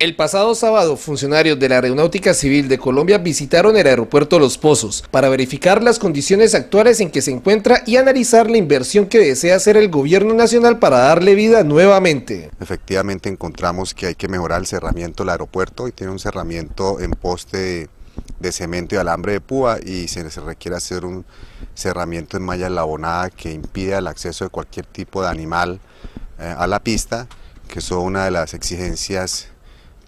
El pasado sábado, funcionarios de la Aeronáutica Civil de Colombia visitaron el aeropuerto Los Pozos para verificar las condiciones actuales en que se encuentra y analizar la inversión que desea hacer el gobierno nacional para darle vida nuevamente. Efectivamente encontramos que hay que mejorar el cerramiento del aeropuerto y tiene un cerramiento en poste de, cemento y alambre de púa y se, requiere hacer un cerramiento en malla labonada que impida el acceso de cualquier tipo de animal eh, a la pista, que son una de las exigencias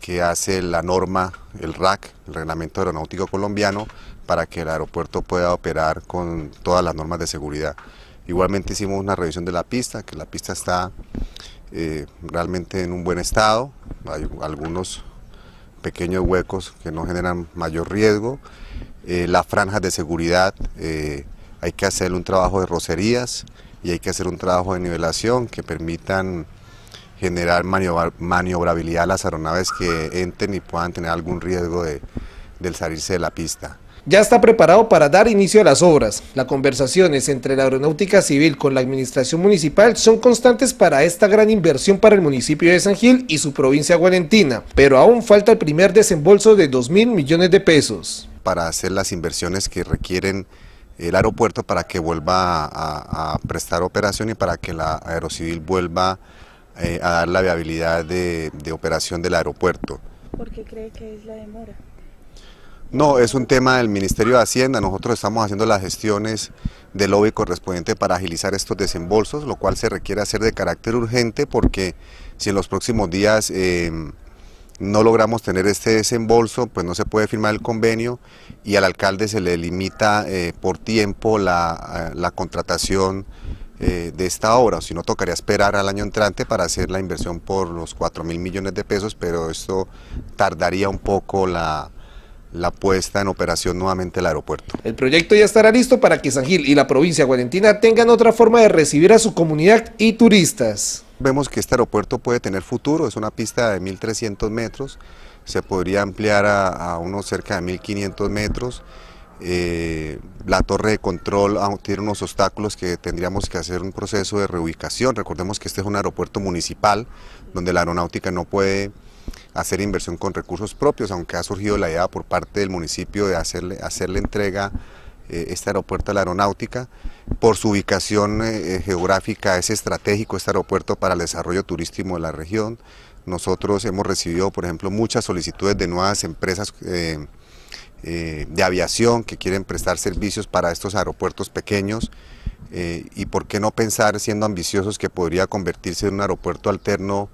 que hace la norma, el RAC, el Reglamento Aeronáutico Colombiano, para que el aeropuerto pueda operar con todas las normas de seguridad. Igualmente hicimos una revisión de la pista, que la pista está eh, realmente en un buen estado, hay algunos pequeños huecos que no generan mayor riesgo. Eh, las franjas de seguridad, eh, hay que hacer un trabajo de rocerías y hay que hacer un trabajo de nivelación que permitan generar maniobrabilidad a las aeronaves que entren y puedan tener algún riesgo de, del salirse de la pista. Ya está preparado para dar inicio a las obras. Las conversaciones entre la Aeronáutica Civil con la Administración Municipal son constantes para esta gran inversión para el municipio de San Gil y su provincia guarentina, pero aún falta el primer desembolso de 2 mil millones de pesos. Para hacer las inversiones que requieren el aeropuerto para que vuelva a, a prestar operación y para que la Aerocivil vuelva a eh, a dar la viabilidad de, operación del aeropuerto. ¿Por qué cree que es la demora? No, es un tema del Ministerio de Hacienda. Nosotros estamos haciendo las gestiones del lobby correspondiente para agilizar estos desembolsos, lo cual se requiere hacer de carácter urgente porque si en los próximos días em, no logramos tener este desembolso, pues no se puede firmar el convenio y al alcalde se le limita eh, por tiempo la contratación eh, de esta obra, si no tocaría esperar al año entrante para hacer la inversión por los 4 mil millones de pesos, pero esto tardaría un poco la, puesta en operación nuevamente el aeropuerto. El proyecto ya estará listo para que San Gil y la provincia guarentina tengan otra forma de recibir a su comunidad y turistas. Vemos que este aeropuerto puede tener futuro, es una pista de 1.300 metros, se podría ampliar a, a unos cerca de 1.500 metros, eh, la torre de control tiene unos obstáculos que tendríamos que hacer un proceso de reubicación. Recordemos que este es un aeropuerto municipal donde la aeronáutica no puede hacer inversión con recursos propios, aunque ha surgido la idea por parte del municipio de hacerle, hacerle entrega eh, este aeropuerto a la aeronáutica. Por su ubicación eh, geográfica es estratégico este aeropuerto para el desarrollo turístico de la región. Nosotros hemos recibido, por ejemplo, muchas solicitudes de nuevas empresas eh, de aviación que quieren prestar servicios para estos aeropuertos pequeños eh, y por qué no pensar, siendo ambiciosos, que podría convertirse en un aeropuerto alterno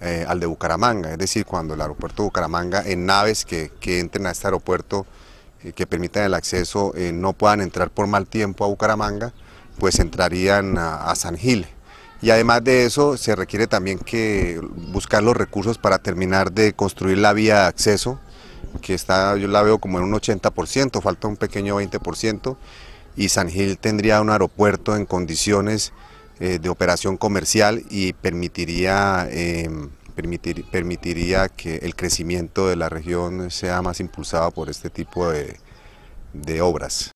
eh, al de Bucaramanga, es decir, cuando el aeropuerto de Bucaramanga, en naves que, entren a este aeropuerto, que permitan el acceso, no puedan entrar por mal tiempo a Bucaramanga, pues entrarían a, a San Gil. Y además de eso, se requiere también que buscar los recursos para terminar de construir la vía de acceso que está, yo la veo como en un 80%, falta un pequeño 20%, y San Gil tendría un aeropuerto en condiciones eh, de operación comercial y em, permitiría, que el crecimiento de la región sea más impulsado por este tipo de obras.